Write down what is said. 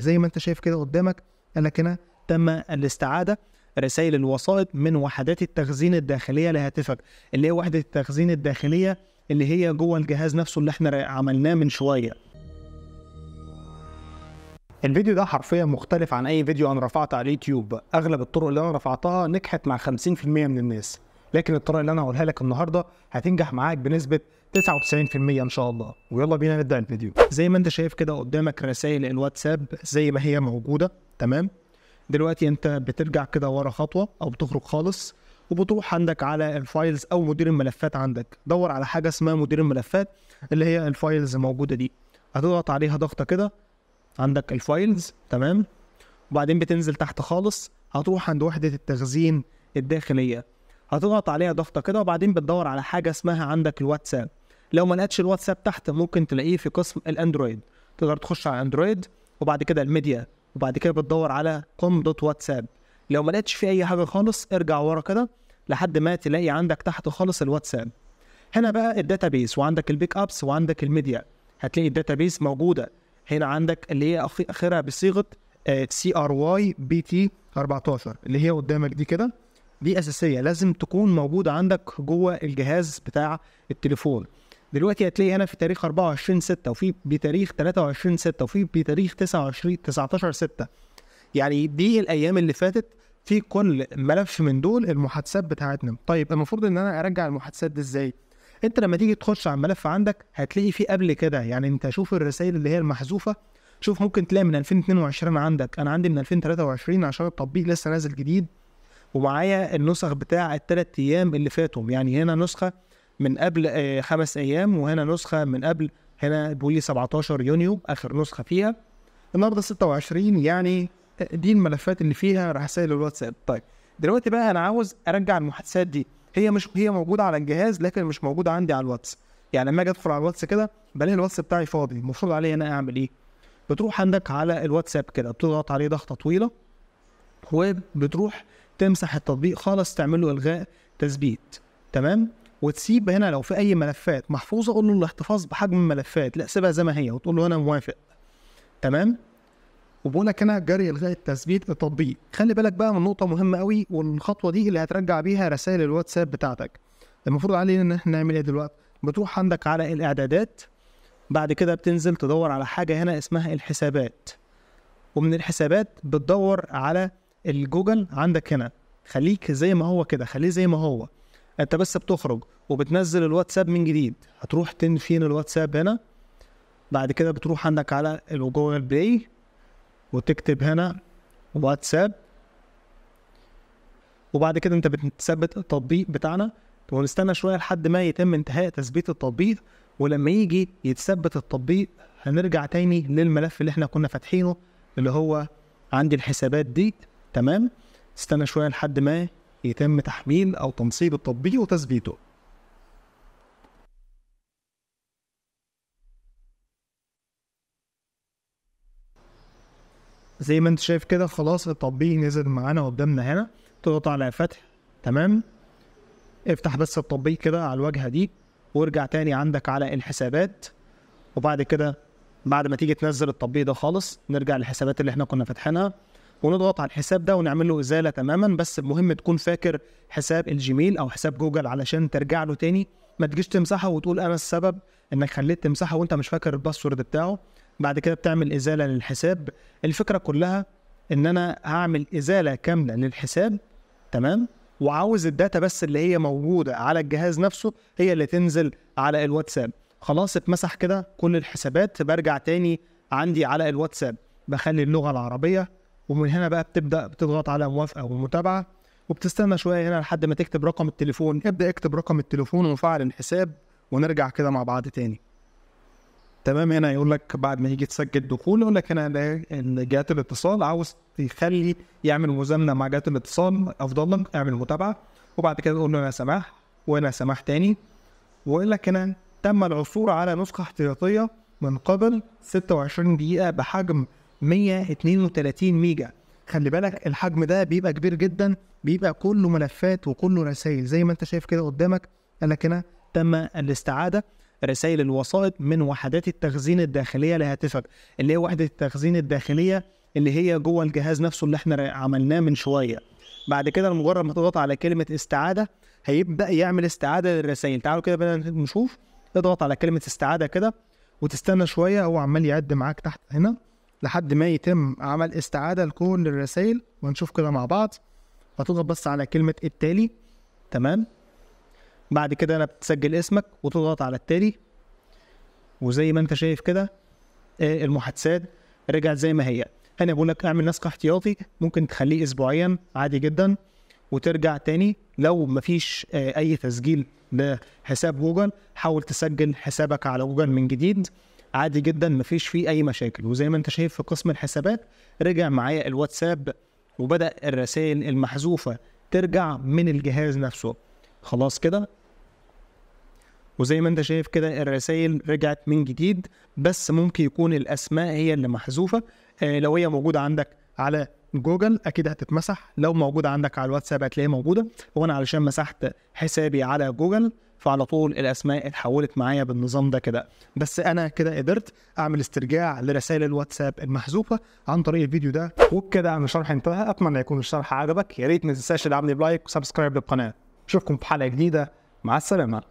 زي ما انت شايف كده قدامك انا لك هنا تم الاستعاده رسائل الوسائط من وحدات التخزين الداخليه لهاتفك اللي هي وحده التخزين الداخليه اللي هي جوه الجهاز نفسه اللي احنا عملناه من شويه الفيديو ده حرفيا مختلف عن اي فيديو انا رفعته على اليوتيوب اغلب الطرق اللي انا رفعتها نجحت مع 50% من الناس لكن الطريقه اللي انا هقولها لك النهارده هتنجح معاك بنسبه 99% ان شاء الله ويلا بينا نبدا الفيديو زي ما انت شايف كده قدامك رسائل الواتساب زي ما هي موجوده تمام دلوقتي انت بترجع كده ورا خطوه او بتخرج خالص وبتروح عندك على الفايلز او مدير الملفات عندك دور على حاجه اسمها مدير الملفات اللي هي الفايلز موجوده دي هتضغط عليها ضغطه كده عندك الفايلز تمام وبعدين بتنزل تحت خالص هتروح عند وحده التخزين الداخليه هتضغط عليها ضغطه كده وبعدين بتدور على حاجه اسمها عندك الواتساب لو ما لقيتش الواتساب تحت ممكن تلاقيه في قسم الاندرويد تقدر تخش على اندرويد وبعد كده الميديا وبعد كده بتدور على كوم دوت واتساب لو ما لقيتش فيه اي حاجه خالص ارجع ورا كده لحد ما تلاقي عندك تحت خالص الواتساب هنا بقى الداتابيس وعندك البيك ابس وعندك الميديا هتلاقي الداتابيس موجوده هنا عندك اللي هي اخرها بصيغه سي ار واي بي تي 14 اللي هي قدامك دي كده دي اساسيه لازم تكون موجوده عندك جوه الجهاز بتاع التليفون دلوقتي هتلاقي انا في تاريخ 24 6 وفي بتاريخ 23 6 وفي بتاريخ 29 19 6 يعني دي الايام اللي فاتت في كل ملف من دول المحادثات بتاعتنا طيب المفروض ان انا ارجع المحادثات دي ازاي انت لما تيجي تخش على الملف عندك هتلاقي فيه قبل كده يعني انت شوف الرسائل اللي هي المحذوفه شوف ممكن تلاقي من 2022 عندك انا عندي من 2023 عشان التطبيق لسه نازل جديد ومعايا النسخ بتاع الثلاث ايام اللي فاتوا يعني هنا نسخه من قبل آه، خمس ايام وهنا نسخه من قبل هنا بيقول 17 يونيو اخر نسخه فيها النهارده 26 يعني آه، دي الملفات اللي فيها رسائل الواتساب طيب دلوقتي بقى انا عاوز ارجع المحادثات دي هي مش هي موجوده على الجهاز لكن مش موجوده عندي على الواتس يعني لما اجي ادخل على الواتس كده بلاقي الواتس بتاعي فاضي المفروض عليا انا اعمل ايه بتروح عندك على الواتساب كده بتضغط عليه ضغطه طويله وبتروح تمسح التطبيق خالص تعمل له الغاء تثبيت تمام وتسيب هنا لو في اي ملفات محفوظه قول له الاحتفاظ بحجم الملفات لا سيبها زي ما هي وتقول له انا موافق تمام وبقول لك هنا جري الغاء التثبيت التطبيق خلي بالك بقى من نقطه مهمه قوي والخطوه دي اللي هترجع بيها رسائل الواتساب بتاعتك المفروض علينا ان احنا نعمل ايه دلوقتي بتروح عندك على الاعدادات بعد كده بتنزل تدور على حاجه هنا اسمها الحسابات ومن الحسابات بتدور على الجوجل عندك هنا خليك زي ما هو كده خليه زي ما هو انت بس بتخرج وبتنزل الواتساب من جديد هتروح تن فين الواتساب هنا بعد كده بتروح عندك على الجوجل بلاي وتكتب هنا واتساب وبعد كده انت بتثبت التطبيق بتاعنا ونستنى شويه لحد ما يتم انتهاء تثبيت التطبيق ولما يجي يتثبت التطبيق هنرجع تاني للملف اللي احنا كنا فاتحينه اللي هو عندي الحسابات دي تمام استنى شويه لحد ما يتم تحميل او تنصيب التطبيق وتثبيته زي ما انت شايف كده خلاص التطبيق نزل معانا قدامنا هنا تضغط على فتح تمام افتح بس التطبيق كده على الواجهه دي وارجع تاني عندك على الحسابات وبعد كده بعد ما تيجي تنزل التطبيق ده خالص نرجع للحسابات اللي احنا كنا فاتحينها ونضغط على الحساب ده ونعمل له ازاله تماما بس المهم تكون فاكر حساب الجيميل او حساب جوجل علشان ترجع له تاني ما تجيش تمسحه وتقول انا السبب انك خليت تمسحه وانت مش فاكر الباسورد بتاعه بعد كده بتعمل ازاله للحساب الفكره كلها ان انا هعمل ازاله كامله للحساب تمام وعاوز الداتا بس اللي هي موجوده على الجهاز نفسه هي اللي تنزل على الواتساب خلاص اتمسح كده كل الحسابات برجع تاني عندي على الواتساب بخلي اللغه العربيه ومن هنا بقى بتبدا بتضغط على موافقه ومتابعه وبتستنى شويه هنا لحد ما تكتب رقم التليفون ابدا اكتب رقم التليفون وفعل الحساب ونرجع كده مع بعض تاني تمام هنا يقول لك بعد ما يجي تسجل دخول يقول لك هنا ان جهه الاتصال عاوز تخلي يعمل مزامنه مع جهه الاتصال افضل لك اعمل متابعه وبعد كده تقول له انا سماح وانا سماح تاني ويقول لك هنا تم العثور على نسخه احتياطيه من قبل 26 دقيقه بحجم 132 ميجا خلي بالك الحجم ده بيبقى كبير جدا بيبقى كله ملفات وكله رسائل زي ما انت شايف كده قدامك لك هنا تم الاستعاده رسائل الوسائط من وحدات التخزين الداخليه لهاتفك اللي هي وحده التخزين الداخليه اللي هي جوه الجهاز نفسه اللي احنا عملناه من شويه بعد كده مجرد ما تضغط على كلمه استعاده هيبدا يعمل استعاده للرسائل تعالوا كده بدنا نشوف اضغط على كلمه استعاده كده وتستنى شويه هو عمال يعد معاك تحت هنا لحد ما يتم عمل استعاده لكل الرسائل ونشوف كده مع بعض هتضغط بس على كلمه التالي تمام بعد كده انا بتسجل اسمك وتضغط على التالي وزي ما انت شايف كده آه، المحادثات رجعت زي ما هي انا بقول لك اعمل نسخ احتياطي ممكن تخليه اسبوعيا عادي جدا وترجع تاني لو مفيش آه، اي تسجيل لحساب جوجل حاول تسجل حسابك على جوجل من جديد عادي جدا مفيش فيه اي مشاكل وزي ما انت شايف في قسم الحسابات رجع معايا الواتساب وبدا الرسائل المحذوفه ترجع من الجهاز نفسه خلاص كده وزي ما انت شايف كده الرسائل رجعت من جديد بس ممكن يكون الاسماء هي اللي محذوفه آه، لو هي موجوده عندك على جوجل اكيد هتتمسح لو موجوده عندك على الواتساب هتلاقيها موجوده وانا علشان مسحت حسابي على جوجل فعلى طول الاسماء اتحولت معايا بالنظام ده كده بس انا كده قدرت اعمل استرجاع لرسائل الواتساب المحذوفه عن طريق الفيديو ده وبكده انا الشرح انتهى اتمنى يكون الشرح عجبك يا ريت ما تنساش تدعمني بلايك وسبسكرايب للقناه اشوفكم في حلقه جديده مع السلامه